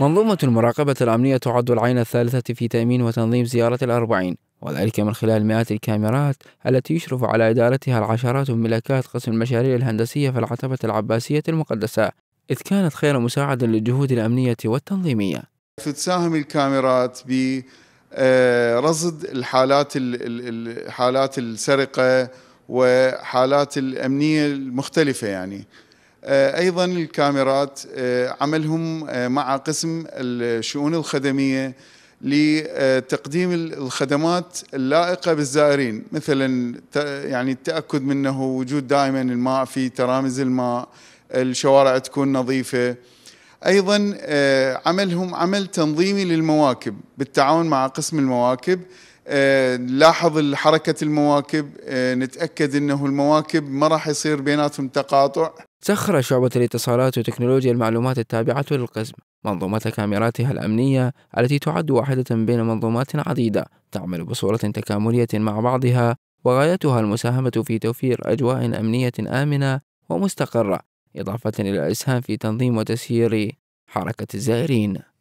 منظومة المراقبة الأمنية تعد العين الثالثة في تأمين وتنظيم زيارة الأربعين وذلك من خلال مئات الكاميرات التي يشرف على إدارتها العشرات من ملاكات قسم المشاريع الهندسية في العتبة العباسية المقدسة إذ كانت خير مساعد للجهود الأمنية والتنظيمية تساهم الكاميرات برصد آه، الحالات حالات السرقة وحالات الأمنية المختلفة يعني آه، ايضا الكاميرات آه، عملهم آه، مع قسم الشؤون الخدميه لتقديم الخدمات اللائقه بالزائرين مثلا يعني التاكد منه وجود دائما الماء في ترامز الماء الشوارع تكون نظيفه ايضا عملهم عمل تنظيمي للمواكب بالتعاون مع قسم المواكب نلاحظ حركه المواكب نتاكد انه المواكب ما راح يصير بيناتهم تقاطع سخر شعبة الاتصالات وتكنولوجيا المعلومات التابعة للقسم منظومة كاميراتها الأمنية التي تعد واحدة بين منظومات عديدة تعمل بصورة تكاملية مع بعضها وغايتها المساهمة في توفير أجواء أمنية آمنة ومستقرة إضافة إلى الإسهام في تنظيم وتسيير حركة الزائرين